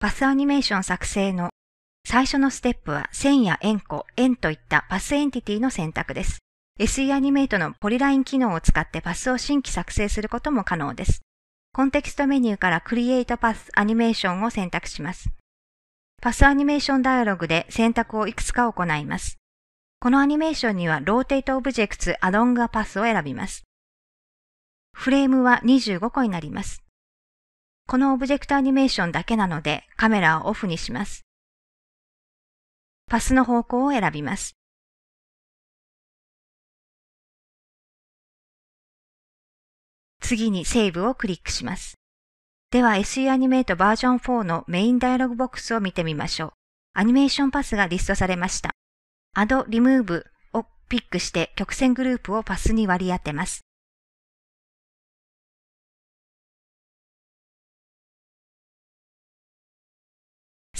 パスアニメーション作成の最初のステップは線や円弧、円といったパスエンティティの選択です。SE アニメートのポリライン機能を使ってパスを新規作成することも可能です。コンテキストメニューから Create Path Animation を選択します。パスアニメーションダイアログで選択をいくつか行います。このアニメーションには Rotate Objects Along a Path を選びます。フレームは25個になります。このオブジェクトアニメーションだけなのでカメラをオフにします。パスの方向を選びます。次にセーブをクリックします。では SE アニメートバージョン4のメインダイアログボックスを見てみましょう。アニメーションパスがリストされました。Add Remove をピックして曲線グループをパスに割り当てます。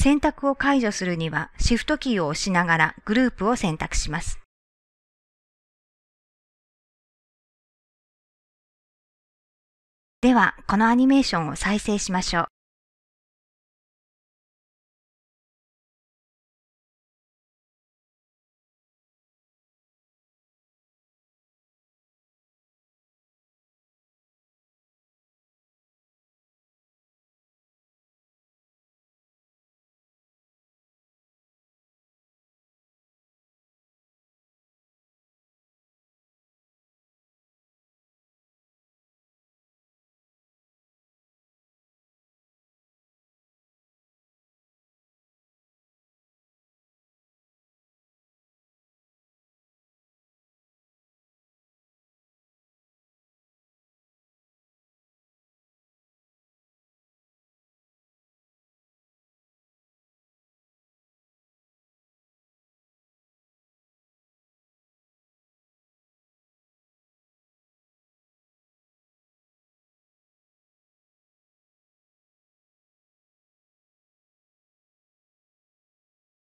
選択を解除するにはシフトキーを押しながらグループを選択します。では、このアニメーションを再生しましょう。